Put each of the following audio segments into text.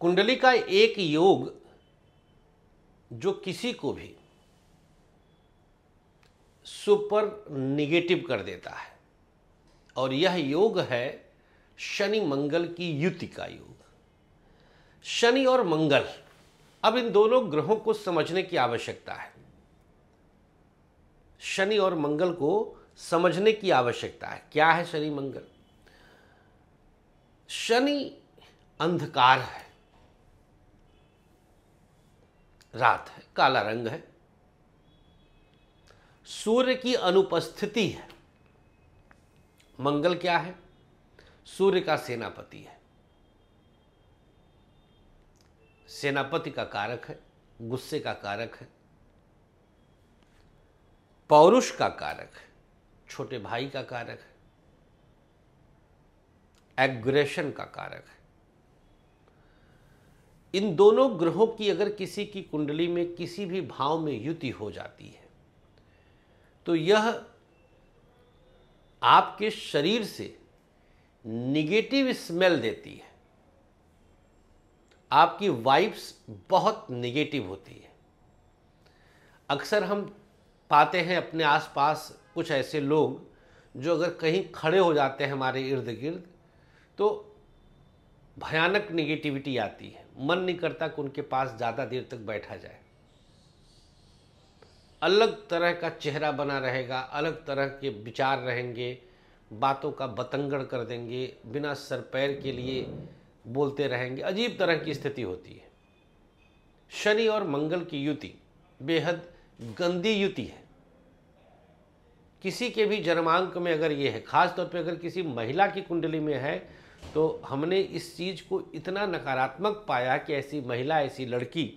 कुंडली का एक योग जो किसी को भी सुपर निगेटिव कर देता है और यह योग है शनि मंगल की युति का योग शनि और मंगल अब इन दोनों ग्रहों को समझने की आवश्यकता है शनि और मंगल को समझने की आवश्यकता है क्या है शनि मंगल शनि अंधकार है रात है काला रंग है सूर्य की अनुपस्थिति है मंगल क्या है सूर्य का सेनापति है सेनापति का कारक है गुस्से का कारक है पौरुष का कारक है छोटे भाई का कारक है एग्रेशन का कारक है इन दोनों ग्रहों की अगर किसी की कुंडली में किसी भी भाव में युति हो जाती है तो यह आपके शरीर से निगेटिव स्मेल देती है आपकी वाइब्स बहुत निगेटिव होती है अक्सर हम पाते हैं अपने आसपास कुछ ऐसे लोग जो अगर कहीं खड़े हो जाते हैं हमारे इर्द गिर्द तो भयानक निगेटिविटी आती है मन नहीं करता कि उनके पास ज़्यादा देर तक बैठा जाए अलग तरह का चेहरा बना रहेगा अलग तरह के विचार रहेंगे बातों का बतंगड़ कर देंगे बिना सर पैर के लिए बोलते रहेंगे अजीब तरह की स्थिति होती है शनि और मंगल की युति बेहद गंदी युति है किसी के भी जन्मांक में अगर ये है खासतौर पर अगर किसी महिला की कुंडली में है तो हमने इस चीज़ को इतना नकारात्मक पाया कि ऐसी महिला ऐसी लड़की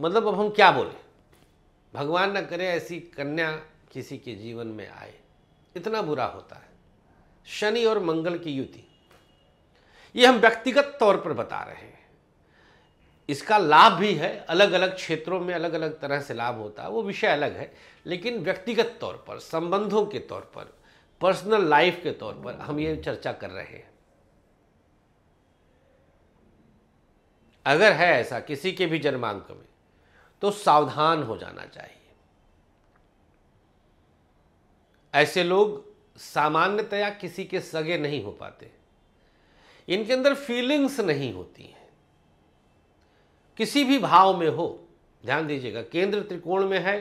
मतलब अब हम क्या बोले भगवान न करे ऐसी कन्या किसी के जीवन में आए इतना बुरा होता है शनि और मंगल की युति ये हम व्यक्तिगत तौर पर बता रहे हैं इसका लाभ भी है अलग अलग क्षेत्रों में अलग अलग तरह से लाभ होता है वो विषय अलग है लेकिन व्यक्तिगत तौर पर संबंधों के तौर पर पर्सनल लाइफ के तौर पर हम ये चर्चा कर रहे हैं अगर है ऐसा किसी के भी जन्मांक में तो सावधान हो जाना चाहिए ऐसे लोग सामान्यतया किसी के सगे नहीं हो पाते इनके अंदर फीलिंग्स नहीं होती हैं किसी भी भाव में हो ध्यान दीजिएगा केंद्र त्रिकोण में है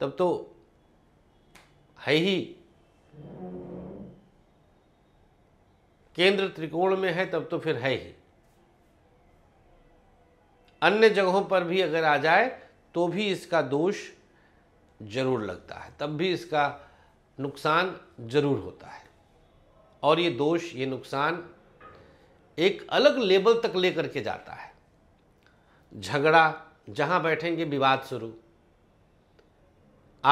तब तो है ही केंद्र त्रिकोण में है तब तो फिर है ही अन्य जगहों पर भी अगर आ जाए तो भी इसका दोष जरूर लगता है तब भी इसका नुकसान जरूर होता है और ये दोष ये नुकसान एक अलग लेवल तक लेकर के जाता है झगड़ा जहां बैठेंगे विवाद शुरू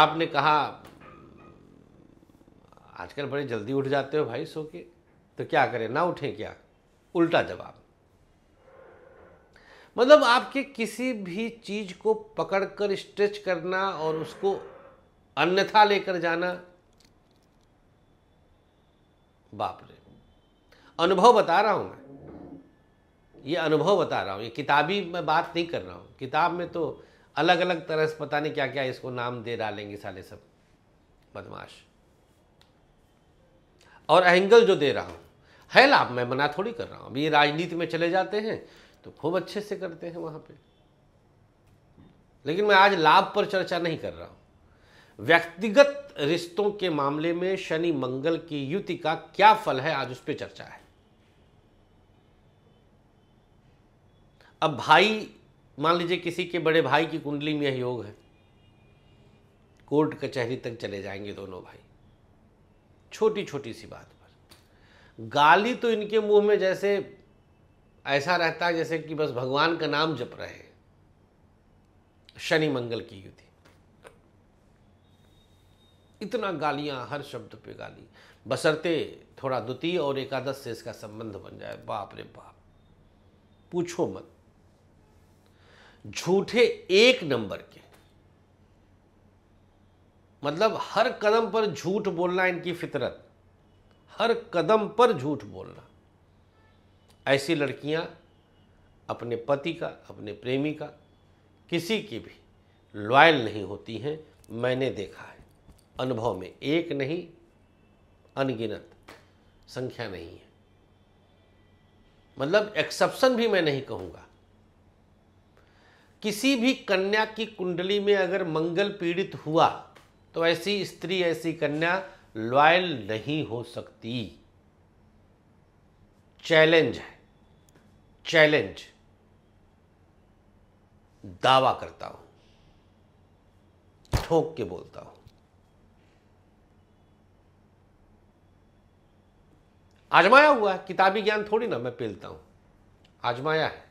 आपने कहा आजकल बड़े जल्दी उठ जाते हो भाई सो के तो क्या करें ना उठें क्या उल्टा जवाब मतलब आपके किसी भी चीज़ को पकड़कर स्ट्रेच करना और उसको अन्यथा लेकर जाना बाप रे अनुभव बता रहा हूं मैं ये अनुभव बता रहा हूं ये किताबी मैं बात नहीं कर रहा हूं किताब में तो अलग अलग तरह से पता नहीं क्या क्या इसको नाम दे डालेंगे साले सब बदमाश और एंगल जो दे रहा हूँ है लाभ मैं मना थोड़ी कर रहा हूँ अभी ये राजनीति में चले जाते हैं तो खूब अच्छे से करते हैं वहाँ पे लेकिन मैं आज लाभ पर चर्चा नहीं कर रहा हूँ व्यक्तिगत रिश्तों के मामले में शनि मंगल की युति का क्या फल है आज उस पर चर्चा है अब भाई मान लीजिए किसी के बड़े भाई की कुंडली में यह योग है कोर्ट कचहरी तक चले जाएंगे दोनों भाई छोटी छोटी सी बात पर गाली तो इनके मुंह में जैसे ऐसा रहता है जैसे कि बस भगवान का नाम जप रहे शनि मंगल की युति इतना गालियां हर शब्द पे गाली बसरते थोड़ा द्वितीय और एकादश से इसका संबंध बन जाए बाप रे बाप पूछो मत झूठे एक नंबर के मतलब हर कदम पर झूठ बोलना इनकी फितरत हर कदम पर झूठ बोलना ऐसी लड़कियां अपने पति का अपने प्रेमी का किसी की भी लॉयल नहीं होती हैं मैंने देखा है अनुभव में एक नहीं अनगिनत संख्या नहीं है मतलब एक्सेप्शन भी मैं नहीं कहूँगा किसी भी कन्या की कुंडली में अगर मंगल पीड़ित हुआ तो ऐसी स्त्री ऐसी कन्या लॉयल नहीं हो सकती चैलेंज है चैलेंज दावा करता हूं ठोक के बोलता हूं आजमाया हुआ है किताबी ज्ञान थोड़ी ना मैं पेलता हूं आजमाया है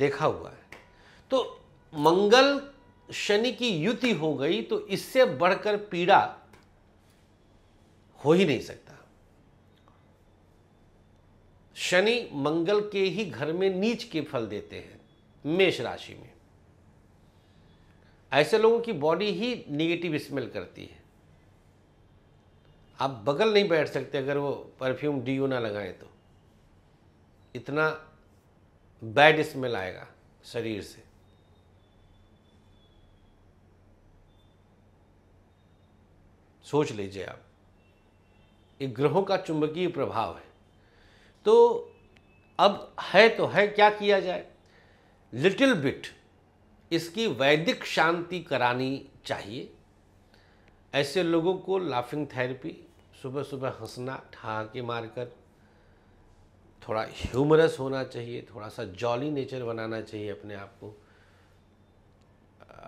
देखा हुआ है तो मंगल शनि की युति हो गई तो इससे बढ़कर पीड़ा हो ही नहीं सकता शनि मंगल के ही घर में नीच के फल देते हैं मेष राशि में ऐसे लोगों की बॉडी ही निगेटिव स्मेल करती है आप बगल नहीं बैठ सकते अगर वो परफ्यूम डीओ ना लगाए तो इतना बैड स्मेल आएगा शरीर से सोच लीजिए आप ये ग्रहों का चुंबकीय प्रभाव है तो अब है तो है क्या किया जाए लिटिल बिट इसकी वैदिक शांति करानी चाहिए ऐसे लोगों को लाफिंग थेरेपी सुबह सुबह हंसना ठहाके मारकर थोड़ा ह्यूमरस होना चाहिए थोड़ा सा जॉली नेचर बनाना चाहिए अपने आप को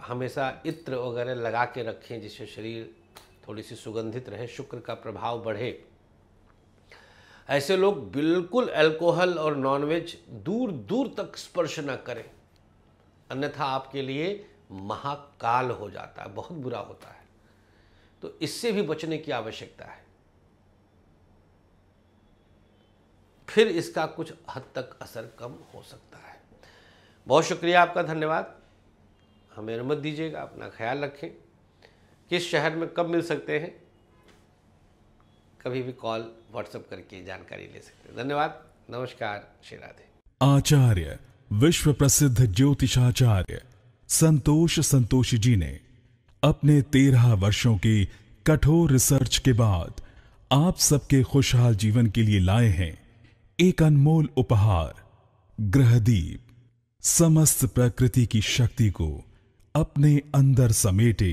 हमेशा इत्र वगैरह लगा के रखें जिससे शरीर थोड़ी सी सुगंधित रहे शुक्र का प्रभाव बढ़े ऐसे लोग बिल्कुल अल्कोहल और नॉनवेज दूर दूर तक स्पर्श न करें अन्यथा आपके लिए महाकाल हो जाता है बहुत बुरा होता है तो इससे भी बचने की आवश्यकता है फिर इसका कुछ हद तक असर कम हो सकता है बहुत शुक्रिया आपका धन्यवाद हमें अनुमत दीजिएगा अपना ख्याल रखें किस शहर में कब मिल सकते हैं कभी भी कॉल व्हाट्सएप करके जानकारी ले सकते हैं धन्यवाद नमस्कार श्री राधे आचार्य विश्व प्रसिद्ध ज्योतिषाचार्य संतोष संतोषी जी ने अपने तेरह वर्षों की कठोर रिसर्च के बाद आप सबके खुशहाल जीवन के लिए लाए हैं एक अनमोल उपहार ग्रहदीप समस्त प्रकृति की शक्ति को अपने अंदर समेटे